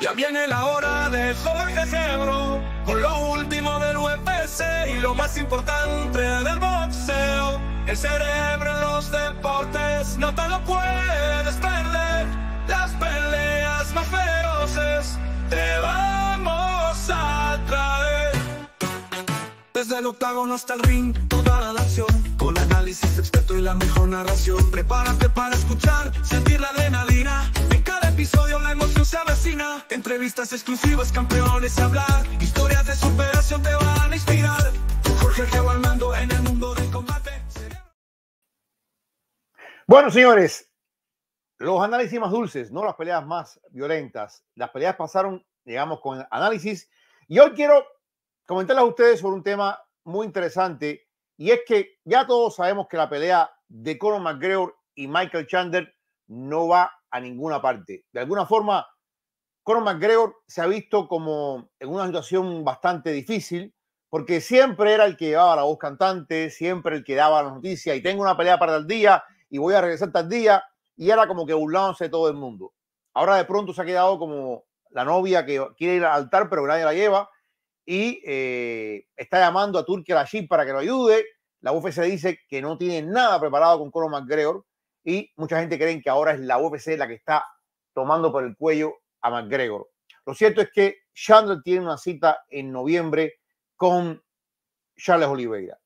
Ya viene la hora de Jorge con lo último del UFC y lo más importante del boxeo. El cerebro en los deportes no te lo puedes perder. Las peleas más feroces te vamos a traer. Desde el octágono hasta el ring, toda la acción. Con análisis experto y la mejor narración. Prepárate para escuchar, sentir la adrenalina episodio la emoción se avecina Entrevistas exclusivas, campeones a hablar Historias de superación te van a inspirar Jorge Geo en el mundo del combate Bueno señores, los análisis más dulces, no las peleas más violentas Las peleas pasaron, digamos, con análisis Y hoy quiero comentarles a ustedes sobre un tema muy interesante Y es que ya todos sabemos que la pelea de Conor McGregor y Michael Chandler no va ninguna parte. De alguna forma, Conor McGregor se ha visto como en una situación bastante difícil, porque siempre era el que llevaba la voz cantante, siempre el que daba la noticia, y tengo una pelea para el día, y voy a regresar tal día, y era como que burlándose de todo el mundo. Ahora de pronto se ha quedado como la novia que quiere ir al altar, pero nadie la lleva, y eh, está llamando a Turki allí para que lo ayude. La UFC dice que no tiene nada preparado con Conor McGregor, y mucha gente cree que ahora es la UFC la que está tomando por el cuello a McGregor. Lo cierto es que Chandler tiene una cita en noviembre con Charles Oliveira.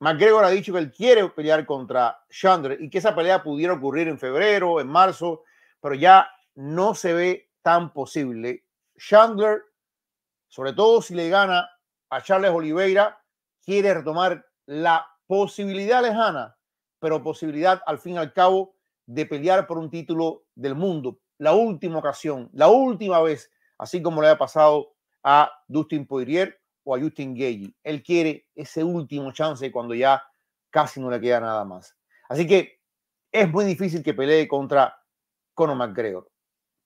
McGregor ha dicho que él quiere pelear contra Chandler y que esa pelea pudiera ocurrir en febrero, en marzo, pero ya no se ve tan posible. Chandler, sobre todo si le gana a Charles Oliveira, quiere retomar la posibilidad lejana pero posibilidad al fin y al cabo de pelear por un título del mundo. La última ocasión, la última vez, así como le ha pasado a Dustin Poirier o a Justin Gage. Él quiere ese último chance cuando ya casi no le queda nada más. Así que es muy difícil que pelee contra Conor McGregor.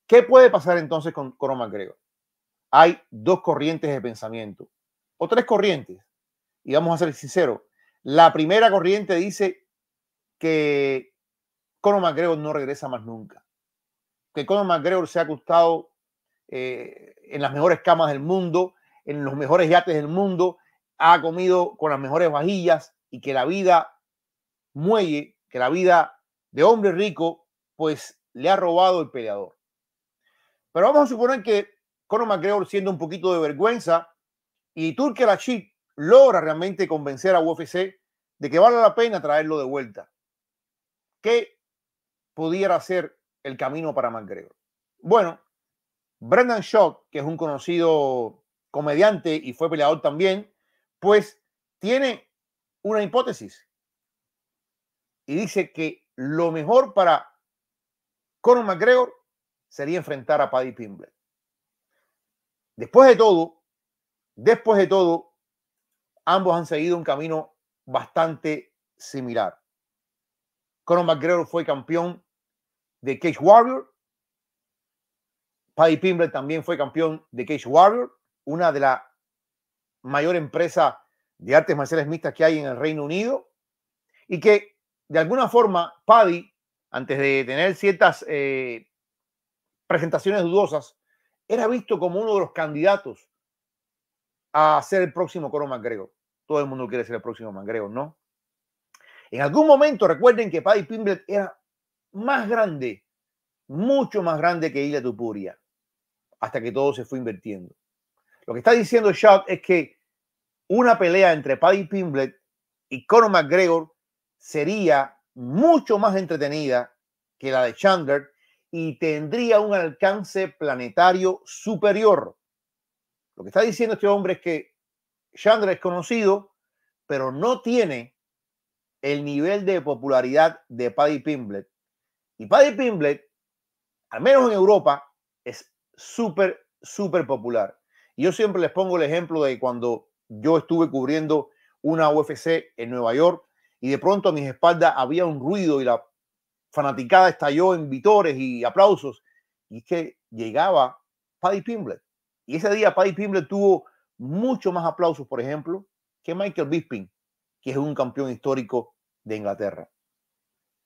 ¿Qué puede pasar entonces con Conor McGregor? Hay dos corrientes de pensamiento, o tres corrientes, y vamos a ser sinceros. La primera corriente dice que Conor McGregor no regresa más nunca. Que Conor McGregor se ha acostado eh, en las mejores camas del mundo, en los mejores yates del mundo, ha comido con las mejores vajillas y que la vida muelle, que la vida de hombre rico, pues le ha robado el peleador. Pero vamos a suponer que Conor McGregor siendo un poquito de vergüenza y La Achid logra realmente convencer a UFC de que vale la pena traerlo de vuelta. ¿Qué pudiera ser el camino para McGregor? Bueno, Brendan Shock, que es un conocido comediante y fue peleador también, pues tiene una hipótesis y dice que lo mejor para Conor McGregor sería enfrentar a Paddy Pimble. Después de todo, después de todo, ambos han seguido un camino bastante similar. Conor McGregor fue campeón de Cage Warrior. Paddy Pimble también fue campeón de Cage Warrior, una de las mayor empresa de artes marciales mixtas que hay en el Reino Unido. Y que de alguna forma Paddy, antes de tener ciertas eh, presentaciones dudosas, era visto como uno de los candidatos a ser el próximo Conor McGregor. Todo el mundo quiere ser el próximo McGregor, ¿no? En algún momento recuerden que Paddy Pimblet era más grande, mucho más grande que Ilya Tupuria, hasta que todo se fue invirtiendo. Lo que está diciendo Shock es que una pelea entre Paddy Pimblet y Conor McGregor sería mucho más entretenida que la de Chandler y tendría un alcance planetario superior. Lo que está diciendo este hombre es que Chandler es conocido, pero no tiene el nivel de popularidad de Paddy Pimblet. Y Paddy Pimblet, al menos en Europa, es súper, súper popular. yo siempre les pongo el ejemplo de cuando yo estuve cubriendo una UFC en Nueva York y de pronto a mis espaldas había un ruido y la fanaticada estalló en vitores y aplausos. Y es que llegaba Paddy Pimblet. Y ese día Paddy Pimblet tuvo mucho más aplausos, por ejemplo, que Michael Bisping que es un campeón histórico de Inglaterra.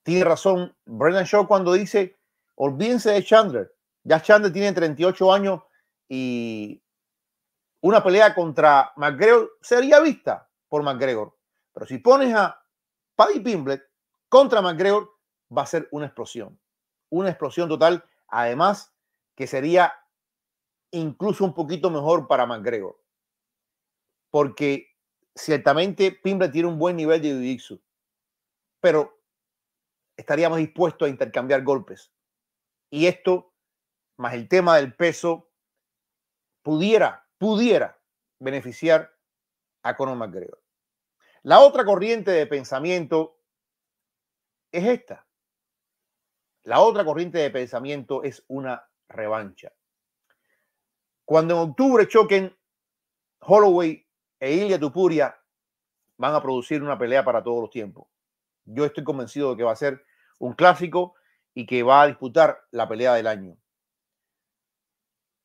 Tiene razón Brendan Shaw cuando dice, olvídense de Chandler. Ya Chandler tiene 38 años y una pelea contra McGregor sería vista por McGregor. Pero si pones a Paddy Pimblet contra McGregor, va a ser una explosión. Una explosión total. Además, que sería incluso un poquito mejor para McGregor. Porque ciertamente Pimble tiene un buen nivel de jiu pero estaríamos dispuestos a intercambiar golpes. Y esto, más el tema del peso, pudiera, pudiera beneficiar a Conor McGregor. La otra corriente de pensamiento es esta. La otra corriente de pensamiento es una revancha. Cuando en octubre choquen Holloway e Ilya Tupuria van a producir una pelea para todos los tiempos. Yo estoy convencido de que va a ser un clásico y que va a disputar la pelea del año.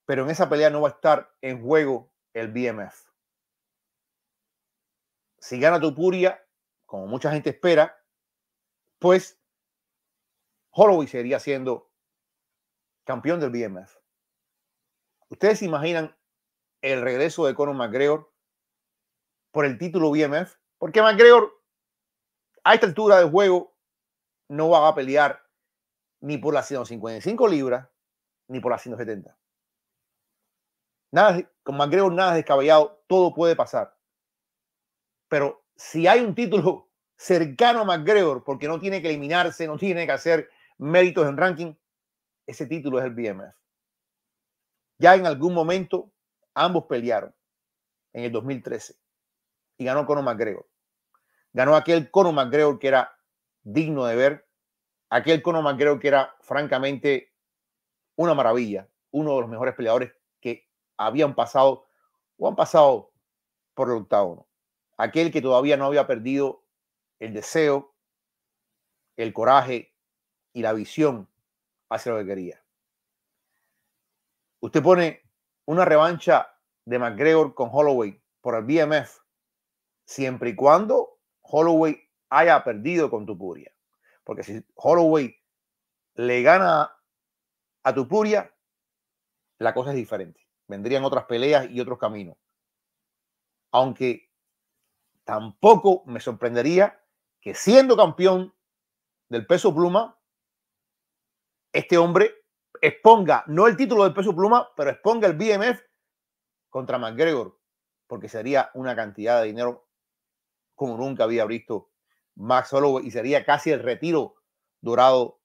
Pero en esa pelea no va a estar en juego el BMF. Si gana Tupuria, como mucha gente espera, pues Holloway sería siendo campeón del BMF. ¿Ustedes imaginan el regreso de Conor McGregor por el título BMF, porque McGregor a esta altura del juego no va a pelear ni por las 155 libras ni por las 170. Nada, con McGregor nada es descabellado, todo puede pasar. Pero si hay un título cercano a McGregor, porque no tiene que eliminarse, no tiene que hacer méritos en ranking, ese título es el BMF. Ya en algún momento ambos pelearon en el 2013 y ganó Conor McGregor. Ganó aquel Conor McGregor que era digno de ver, aquel Conor McGregor que era francamente una maravilla, uno de los mejores peleadores que habían pasado o han pasado por el octágono. Aquel que todavía no había perdido el deseo, el coraje y la visión hacia lo que quería. Usted pone una revancha de McGregor con Holloway por el BMF siempre y cuando Holloway haya perdido con Tupuria. Porque si Holloway le gana a Tupuria, la cosa es diferente. Vendrían otras peleas y otros caminos. Aunque tampoco me sorprendería que siendo campeón del peso pluma, este hombre exponga, no el título del peso pluma, pero exponga el BMF contra McGregor, porque sería una cantidad de dinero como nunca había visto Max Holloway y sería casi el retiro dorado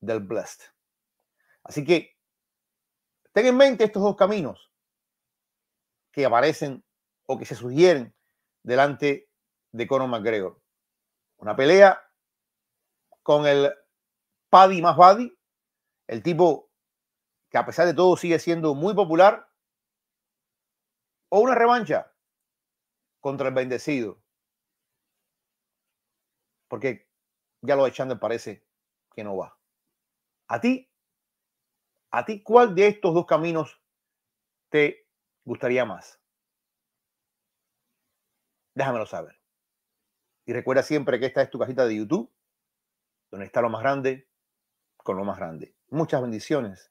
del Blast Así que ten en mente estos dos caminos que aparecen o que se sugieren delante de Conor McGregor. Una pelea con el Paddy más Paddy, el tipo que a pesar de todo sigue siendo muy popular, o una revancha contra el bendecido, porque ya lo de parece que no va. ¿A ti? ¿A ti cuál de estos dos caminos te gustaría más? Déjamelo saber. Y recuerda siempre que esta es tu cajita de YouTube, donde está lo más grande con lo más grande. Muchas bendiciones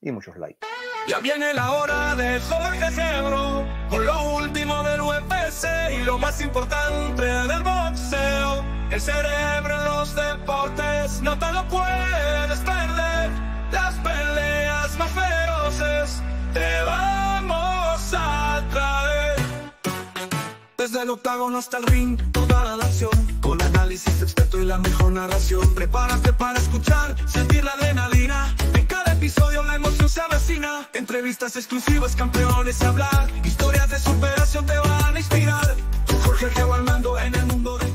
y muchos likes. Ya viene la hora de Jorge con lo último del UFC y lo más importante el cerebro en los deportes no te lo puedes perder. Las peleas más feroces te vamos a traer. Desde el octágono hasta el ring, toda la acción. Con análisis experto y la mejor narración. Prepárate para escuchar, sentir la adrenalina. En cada episodio la emoción se avecina. Entrevistas exclusivas, campeones a hablar. Historias de superación te van a inspirar. Jorge Geo al mando en el mundo de